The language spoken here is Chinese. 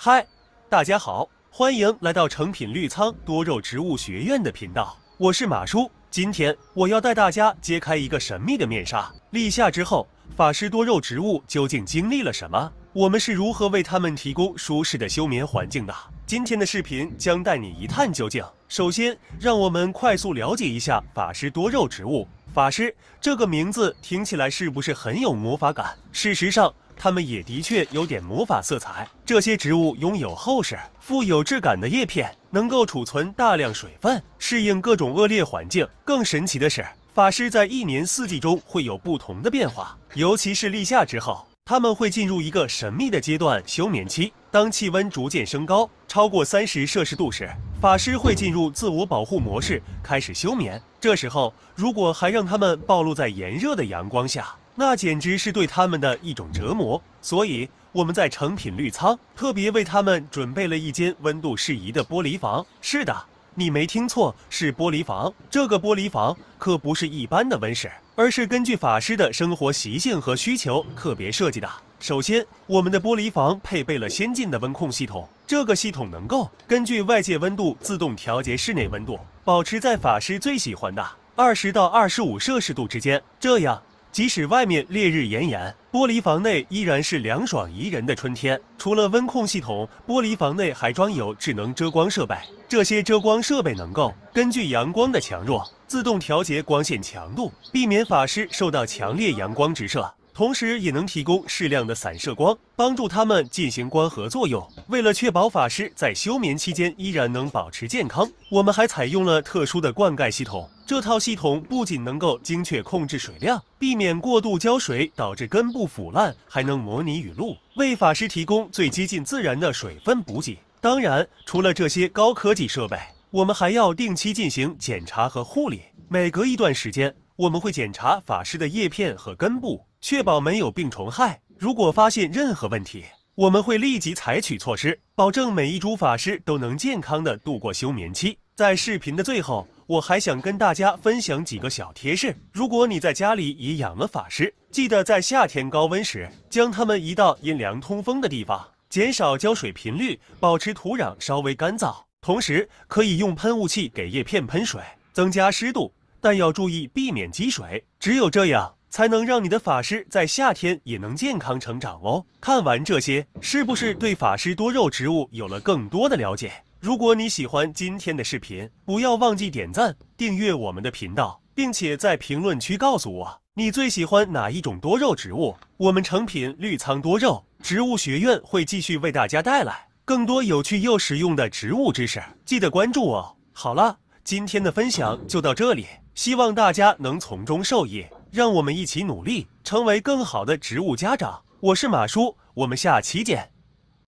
嗨，大家好，欢迎来到成品绿仓多肉植物学院的频道，我是马叔。今天我要带大家揭开一个神秘的面纱。立夏之后，法师多肉植物究竟经历了什么？我们是如何为它们提供舒适的休眠环境的？今天的视频将带你一探究竟。首先，让我们快速了解一下法师多肉植物。法师这个名字听起来是不是很有魔法感？事实上，它们也的确有点魔法色彩。这些植物拥有厚实、富有质感的叶片，能够储存大量水分，适应各种恶劣环境。更神奇的是，法师在一年四季中会有不同的变化，尤其是立夏之后，它们会进入一个神秘的阶段——休眠期。当气温逐渐升高，超过三十摄氏度时，法师会进入自我保护模式，开始休眠。这时候，如果还让它们暴露在炎热的阳光下，那简直是对他们的一种折磨，所以我们在成品绿仓特别为他们准备了一间温度适宜的玻璃房。是的，你没听错，是玻璃房。这个玻璃房可不是一般的温室，而是根据法师的生活习性和需求特别设计的。首先，我们的玻璃房配备了先进的温控系统，这个系统能够根据外界温度自动调节室内温度，保持在法师最喜欢的二十到二十五摄氏度之间。这样。即使外面烈日炎炎，玻璃房内依然是凉爽宜人的春天。除了温控系统，玻璃房内还装有智能遮光设备。这些遮光设备能够根据阳光的强弱，自动调节光线强度，避免法师受到强烈阳光直射。同时也能提供适量的散射光，帮助它们进行光合作用。为了确保法师在休眠期间依然能保持健康，我们还采用了特殊的灌溉系统。这套系统不仅能够精确控制水量，避免过度浇水导致根部腐烂，还能模拟雨露，为法师提供最接近自然的水分补给。当然，除了这些高科技设备，我们还要定期进行检查和护理。每隔一段时间。我们会检查法师的叶片和根部，确保没有病虫害。如果发现任何问题，我们会立即采取措施，保证每一株法师都能健康的度过休眠期。在视频的最后，我还想跟大家分享几个小贴士：如果你在家里已养了法师，记得在夏天高温时将它们移到阴凉通风的地方，减少浇水频率，保持土壤稍微干燥。同时，可以用喷雾器给叶片喷水，增加湿度。但要注意避免积水，只有这样，才能让你的法师在夏天也能健康成长哦。看完这些，是不是对法师多肉植物有了更多的了解？如果你喜欢今天的视频，不要忘记点赞、订阅我们的频道，并且在评论区告诉我你最喜欢哪一种多肉植物。我们成品绿仓多肉植物学院会继续为大家带来更多有趣又实用的植物知识，记得关注哦。好了，今天的分享就到这里。希望大家能从中受益，让我们一起努力，成为更好的植物家长。我是马叔，我们下期见。